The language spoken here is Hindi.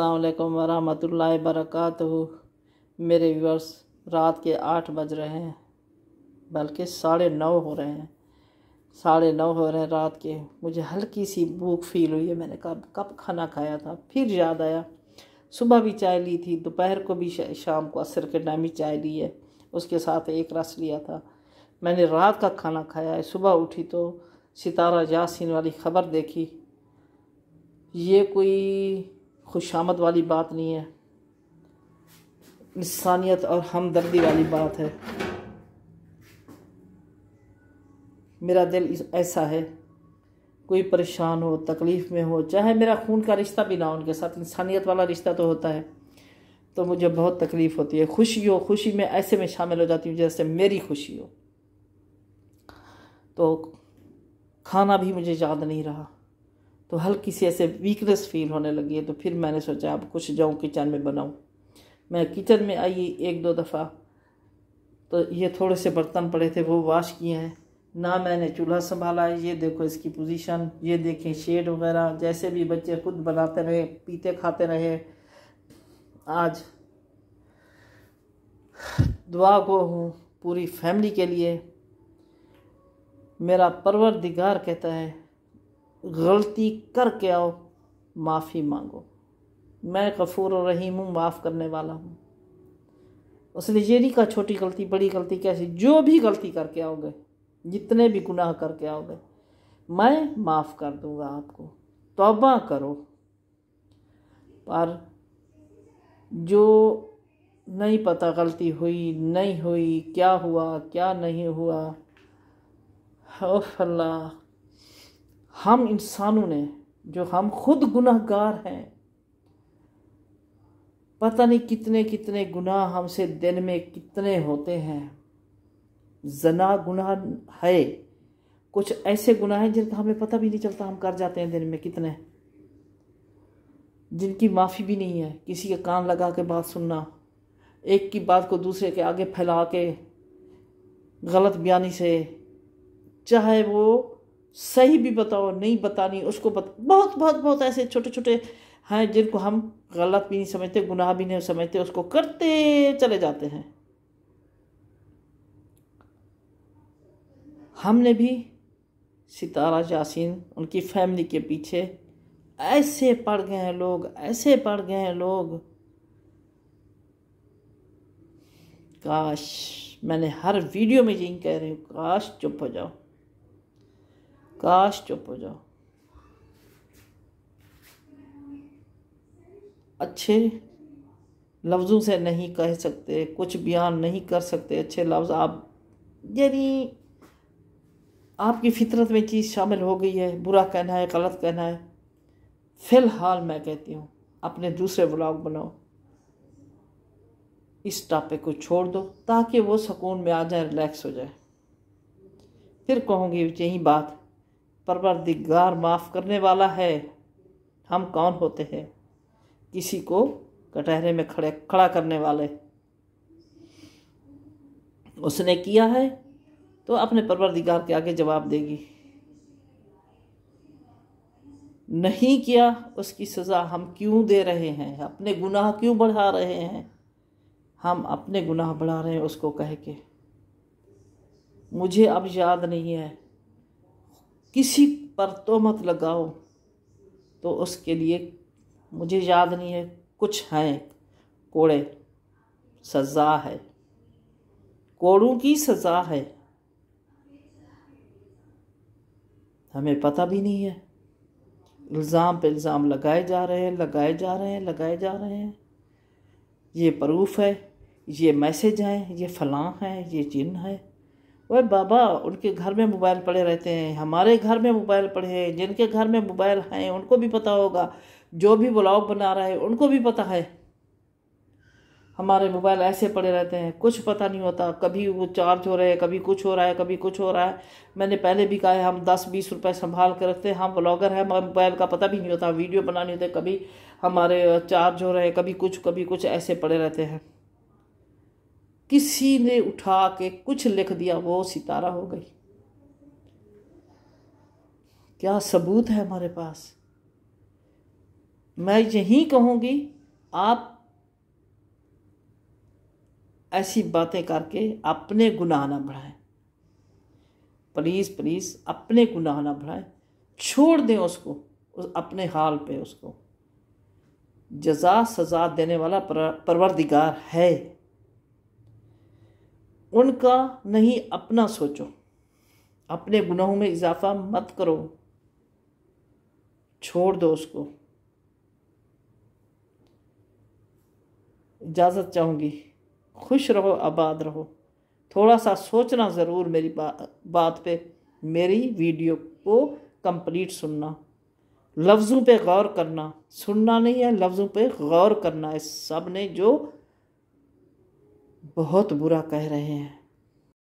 अल्लाम वरहमल वरक मेरे व्यूअर्स रात के आठ बज रहे हैं बल्कि साढ़े नौ हो रहे हैं साढ़े नौ हो रहे हैं रात के मुझे हल्की सी भूख फील हुई है मैंने कब कब खाना खाया था फिर याद आया सुबह भी चाय ली थी दोपहर को भी शाम को असर के टाइम ही चाय ली है उसके साथ एक रस लिया था मैंने रात का खाना खाया है सुबह उठी तो सितारा यासिन वाली ख़बर देखी ये कोई आमद वाली बात नहीं है इंसानियत और हमदर्दी वाली बात है मेरा दिल ऐसा है कोई परेशान हो तकलीफ़ में हो चाहे मेरा खून का रिश्ता भी ना हो उनके साथ इंसानियत वाला रिश्ता तो होता है तो मुझे बहुत तकलीफ़ होती है खुशी हो खुशी में ऐसे में शामिल हो जाती हूँ जैसे मेरी खुशी हो तो खाना भी मुझे याद नहीं रहा तो हल्की सी ऐसे वीकनेस फील होने लगी है तो फिर मैंने सोचा अब कुछ जाऊँ किचन में बनाऊँ मैं किचन में आई एक दो दफ़ा तो ये थोड़े से बर्तन पड़े थे वो वाश किए हैं ना मैंने चूल्हा संभाला ये देखो इसकी पोजीशन ये देखें शेड वगैरह जैसे भी बच्चे खुद बनाते रहे पीते खाते रहे आज दुआ को हूँ पूरी फैमिली के लिए मेरा परवर दिगार कहता है गलती करके आओ माफ़ी मांगो मैं गफूर और रहीम हूँ माफ़ करने वाला हूँ उसने ये नहीं कहा छोटी गलती बड़ी गलती कैसी जो भी गलती करके आओगे जितने भी गुनाह करके आओगे मैं माफ़ कर दूँगा आपको तोबा करो पर जो नहीं पता गलती हुई नहीं हुई क्या हुआ क्या नहीं हुआ ओह अल्लाह हम इंसानों ने जो हम खुद गुनाहगार हैं पता नहीं कितने कितने गुनाह हमसे दिन में कितने होते हैं जना गुनाह है कुछ ऐसे गुनाह हैं जिनका हमें पता भी नहीं चलता हम कर जाते हैं दिन में कितने जिनकी माफ़ी भी नहीं है किसी के कान लगा के बात सुनना एक की बात को दूसरे के आगे फैला के गलत बयानी से चाहे वो सही भी बताओ नहीं बतानी उसको बता बहुत बहुत बहुत ऐसे छोटे छोटे हैं जिनको हम गलत भी नहीं समझते गुनाह भी नहीं समझते उसको करते चले जाते हैं हमने भी सितारा यासीन उनकी फैमिली के पीछे ऐसे पड़ गए हैं लोग ऐसे पड़ गए हैं लोग काश मैंने हर वीडियो में यही कह रही हूँ काश चुप हो जाओ काश चुप हो जाओ अच्छे लफ्ज़ों से नहीं कह सकते कुछ बयान नहीं कर सकते अच्छे लफ्ज़ आप यानी आपकी फितरत में चीज़ शामिल हो गई है बुरा कहना है गलत कहना है फ़िलहाल मैं कहती हूँ अपने दूसरे ब्लॉग बनाओ इस टॉपिक को छोड़ दो ताकि वो सुकून में आ जाए रिलैक्स हो जाए फिर कहूँगी यही बात परवरदिगार माफ़ करने वाला है हम कौन होते हैं किसी को कटहरे में खड़े खड़ा करने वाले उसने किया है तो अपने परवरदिगार के आगे जवाब देगी नहीं किया उसकी सज़ा हम क्यों दे रहे हैं अपने गुनाह क्यों बढ़ा रहे हैं हम अपने गुनाह बढ़ा रहे हैं उसको कह के मुझे अब याद नहीं है किसी पर तो मत लगाओ तो उसके लिए मुझे याद नहीं है कुछ हैं कोड़े सज़ा है कोड़ों की सज़ा है हमें पता भी नहीं है इल्ज़ाम पे इल्ज़ाम लगाए जा रहे हैं लगाए जा रहे हैं लगाए जा रहे हैं ये प्रूफ है ये मैसेज हैं ये फलां हैं ये जिन है वह बाबा उनके घर में मोबाइल पड़े रहते हैं हमारे घर में मोबाइल पड़े हैं जिनके घर में मोबाइल हैं उनको भी पता होगा जो भी ब्लॉग बना रहा है उनको भी पता है हमारे मोबाइल ऐसे पड़े रहते हैं कुछ पता नहीं होता कभी वो चार्ज हो रहे हैं कभी कुछ हो रहा है कभी कुछ हो रहा है मैंने पहले भी कहा है हम दस बीस रुपए संभाल के रखते हैं हम ब्लॉगर हैं मगर मोबाइल का पता भी नहीं होता वीडियो बनानी होती कभी हमारे चार्ज हो रहे हैं कभी कुछ कभी कुछ ऐसे पड़े रहते हैं किसी ने उठा के कुछ लिख दिया वो सितारा हो गई क्या सबूत है हमारे पास मैं यही कहूंगी आप ऐसी बातें करके अपने गुनाह ना बढ़ाएं प्लीज़ प्लीज़ अपने गुनाह ना बढ़ाएं छोड़ दें उसको उस अपने हाल पे उसको जजा सजा देने वाला परवरदिगार है उनका नहीं अपना सोचो अपने गुनाहों में इजाफा मत करो छोड़ दो उसको इजाज़त चाहूँगी खुश रहो आबाद रहो थोड़ा सा सोचना ज़रूर मेरी बा, बात पे मेरी वीडियो को कंप्लीट सुनना लफ्ज़ों पे गौर करना सुनना नहीं है लफ्ज़ों पे गौर करना है सब ने जो बहुत बुरा कह रहे हैं